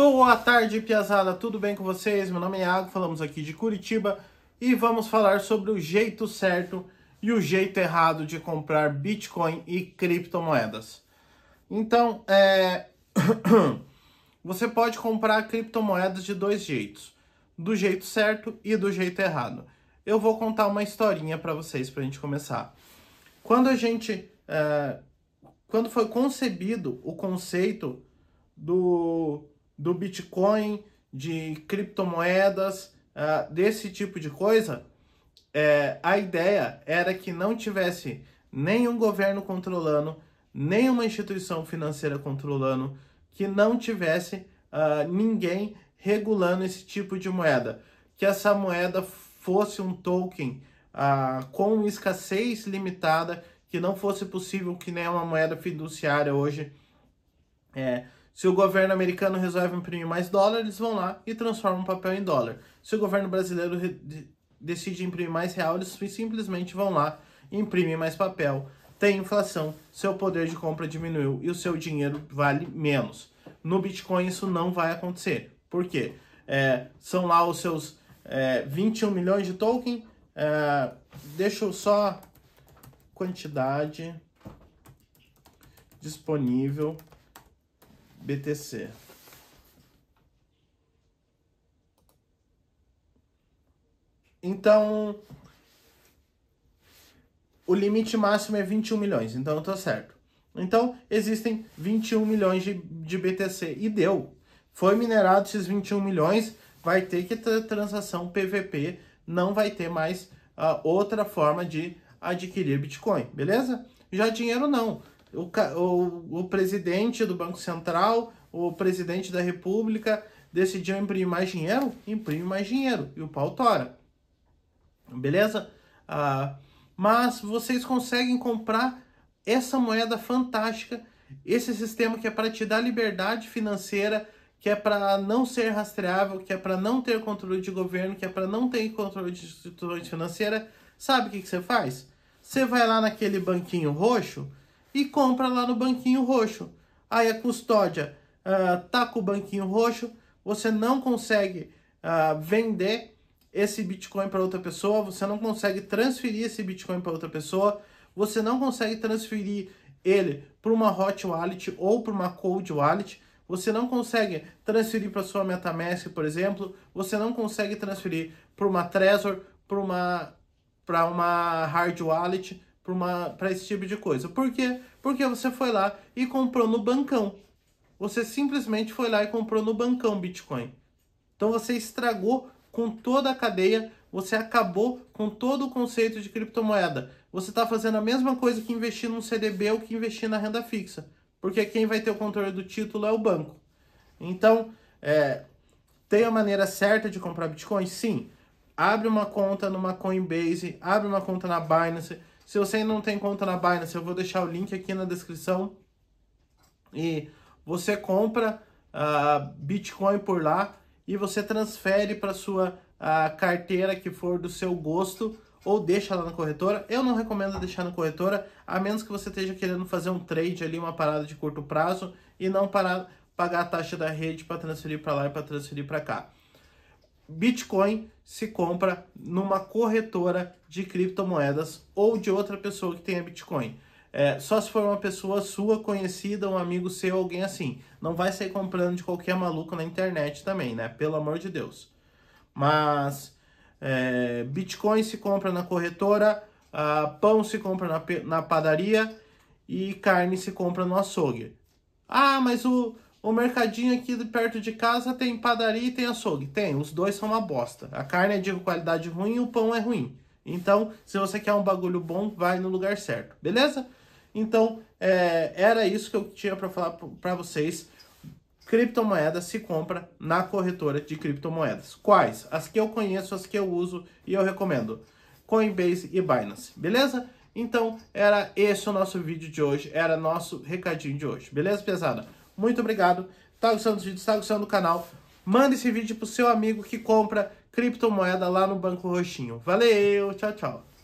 Boa tarde, Piazada, tudo bem com vocês? Meu nome é Iago, falamos aqui de Curitiba e vamos falar sobre o jeito certo e o jeito errado de comprar Bitcoin e criptomoedas. Então, é... você pode comprar criptomoedas de dois jeitos, do jeito certo e do jeito errado. Eu vou contar uma historinha para vocês para a gente começar. Quando a gente, é... quando foi concebido o conceito do do Bitcoin, de criptomoedas, uh, desse tipo de coisa, é, a ideia era que não tivesse nenhum governo controlando, nenhuma instituição financeira controlando, que não tivesse uh, ninguém regulando esse tipo de moeda. Que essa moeda fosse um token uh, com escassez limitada, que não fosse possível, que nem é uma moeda fiduciária hoje, é, se o governo americano resolve imprimir mais dólar, eles vão lá e transformam o papel em dólar. Se o governo brasileiro decide imprimir mais real, eles simplesmente vão lá e imprimem mais papel. Tem inflação, seu poder de compra diminuiu e o seu dinheiro vale menos. No Bitcoin isso não vai acontecer. Por quê? É, são lá os seus é, 21 milhões de token. É, deixa eu só quantidade disponível BTC. Então, o limite máximo é 21 milhões, então eu tô certo. Então, existem 21 milhões de, de BTC e deu. Foi minerado esses 21 milhões, vai ter que ter transação PVP, não vai ter mais uh, outra forma de adquirir Bitcoin, beleza? Já dinheiro não o, o, o presidente do Banco Central, o presidente da República decidiu imprimir mais dinheiro, imprime mais dinheiro e o pau tora. Beleza? Ah, mas vocês conseguem comprar essa moeda fantástica, esse sistema que é para te dar liberdade financeira, que é para não ser rastreável, que é para não ter controle de governo, que é para não ter controle de instituições financeiras Sabe o que, que você faz? Você vai lá naquele banquinho roxo, e compra lá no banquinho roxo. Aí a custódia uh, tá com o banquinho roxo, você não consegue uh, vender esse Bitcoin para outra pessoa, você não consegue transferir esse Bitcoin para outra pessoa, você não consegue transferir ele para uma hot wallet ou para uma cold wallet, você não consegue transferir para sua MetaMask, por exemplo, você não consegue transferir para uma Trezor, para uma para uma hard wallet, para esse tipo de coisa. Por quê? Porque você foi lá e comprou no bancão. Você simplesmente foi lá e comprou no bancão Bitcoin. Então você estragou com toda a cadeia, você acabou com todo o conceito de criptomoeda. Você está fazendo a mesma coisa que investir num CDB ou que investir na renda fixa. Porque quem vai ter o controle do título é o banco. Então, é, tem a maneira certa de comprar Bitcoin? Sim. Abre uma conta numa Coinbase, abre uma conta na Binance, se você não tem conta na Binance, eu vou deixar o link aqui na descrição. E você compra uh, Bitcoin por lá e você transfere para sua uh, carteira que for do seu gosto ou deixa lá na corretora. Eu não recomendo deixar na corretora, a menos que você esteja querendo fazer um trade ali, uma parada de curto prazo e não parar, pagar a taxa da rede para transferir para lá e para transferir para cá. Bitcoin se compra numa corretora de criptomoedas ou de outra pessoa que tenha Bitcoin. É, só se for uma pessoa sua, conhecida, um amigo seu, alguém assim. Não vai sair comprando de qualquer maluco na internet também, né? Pelo amor de Deus. Mas é, Bitcoin se compra na corretora, pão se compra na, na padaria e carne se compra no açougue. Ah, mas o, o mercadinho aqui perto de casa tem padaria e tem açougue. Tem, os dois são uma bosta. A carne é de qualidade ruim e o pão é ruim. Então, se você quer um bagulho bom, vai no lugar certo, beleza? Então, é, era isso que eu tinha para falar para vocês. Criptomoedas se compra na corretora de criptomoedas. Quais? As que eu conheço, as que eu uso e eu recomendo. Coinbase e Binance, beleza? Então, era esse o nosso vídeo de hoje, era nosso recadinho de hoje, beleza, pesada? Muito obrigado. Tá gostando dos vídeos, tá gostando do canal? Manda esse vídeo pro seu amigo que compra criptomoeda lá no Banco Roxinho. Valeu, tchau, tchau.